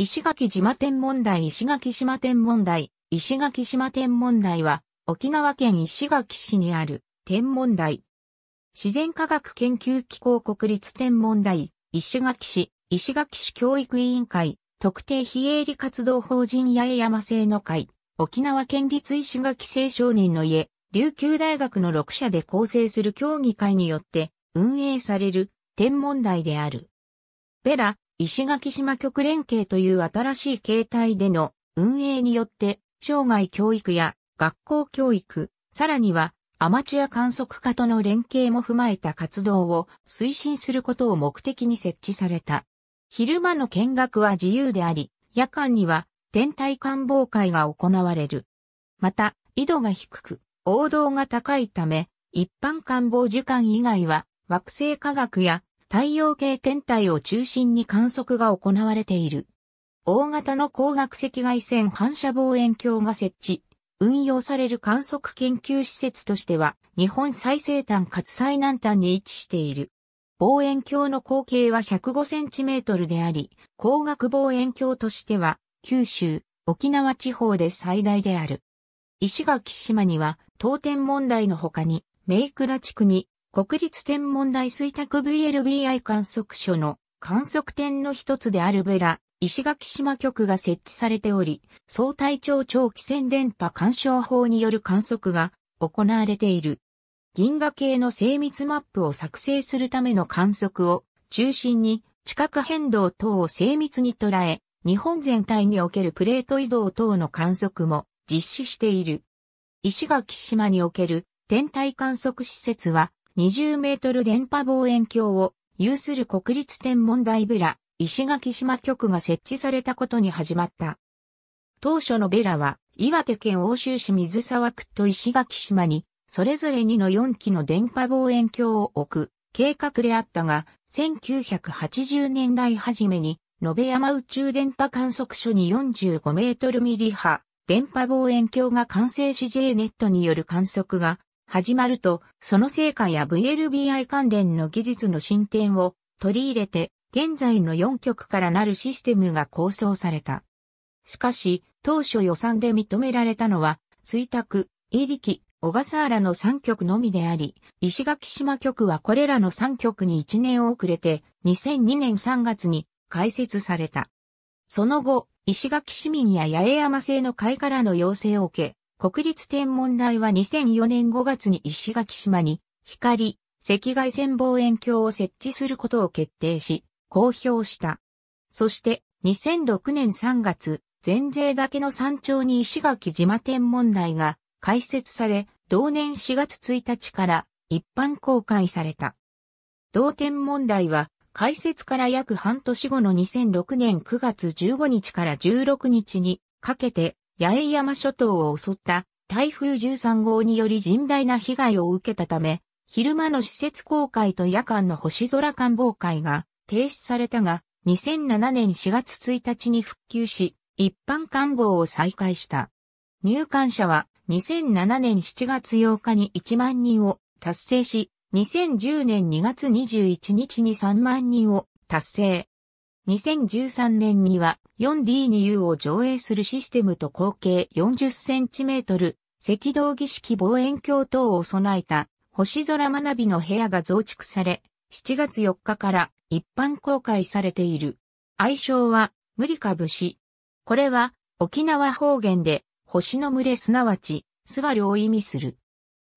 石垣島天文台石垣島天文台石垣島天文台は沖縄県石垣市にある天文台。自然科学研究機構国立天文台石垣市石垣市教育委員会特定非営利活動法人八重山製の会沖縄県立石垣青少年の家琉球大学の6社で構成する協議会によって運営される天文台である。ベラ石垣島局連携という新しい形態での運営によって、生涯教育や学校教育、さらにはアマチュア観測家との連携も踏まえた活動を推進することを目的に設置された。昼間の見学は自由であり、夜間には天体観望会が行われる。また、緯度が低く、王道が高いため、一般観望時間以外は惑星科学や太陽系天体を中心に観測が行われている。大型の光学赤外線反射望遠鏡が設置、運用される観測研究施設としては、日本最西端かつ最南端に位置している。望遠鏡の口径は1 0 5トルであり、光学望遠鏡としては、九州、沖縄地方で最大である。石垣島には、当天問題の他に、メイクラ地区に国立天文台水卓 VLBI 観測所の観測点の一つであるベラ、石垣島局が設置されており、総体長長期線電波干渉法による観測が行われている。銀河系の精密マップを作成するための観測を中心に地殻変動等を精密に捉え、日本全体におけるプレート移動等の観測も実施している。石垣島における天体観測施設は20メートル電波望遠鏡を有する国立天文台ベラ、石垣島局が設置されたことに始まった。当初のベラは、岩手県欧州市水沢区と石垣島に、それぞれ2の4基の電波望遠鏡を置く計画であったが、1980年代初めに、野辺山宇宙電波観測所に45メートルミリ波電波望遠鏡が完成し J ネットによる観測が始まると、その成果や VLBI 関連の技術の進展を取り入れて、現在の4局からなるシステムが構想された。しかし、当初予算で認められたのは、水卓、イリキ、小笠原の3局のみであり、石垣島局はこれらの3局に1年遅れて、2002年3月に開設された。その後、石垣市民や八重山製の会からの要請を受け、国立天文台は2004年5月に石垣島に光、赤外線望遠鏡を設置することを決定し、公表した。そして2006年3月、全税だけの山頂に石垣島天文台が開設され、同年4月1日から一般公開された。同天文台は開設から約半年後の2006年9月15日から16日にかけて八重山諸島を襲った台風13号により甚大な被害を受けたため、昼間の施設公開と夜間の星空観望会が停止されたが、2007年4月1日に復旧し、一般観望を再開した。入館者は2007年7月8日に1万人を達成し、2010年2月21日に3万人を達成。2013年には 4D2U を上映するシステムと口径 40cm 赤道儀式望遠鏡等を備えた星空学びの部屋が増築され、7月4日から一般公開されている。愛称は無理か節。これは沖縄方言で星の群れすなわちスバルを意味する。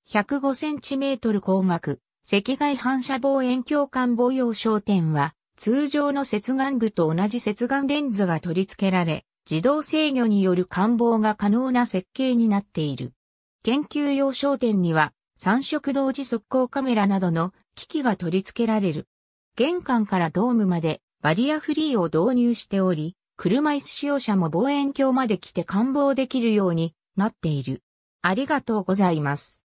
105センチメートル光学赤外反射望遠鏡間防用焦点は通常の接眼部と同じ接眼レンズが取り付けられ、自動制御による感望が可能な設計になっている。研究用焦点には、三色同時速光カメラなどの機器が取り付けられる。玄関からドームまでバリアフリーを導入しており、車椅子使用者も望遠鏡まで来て観望できるようになっている。ありがとうございます。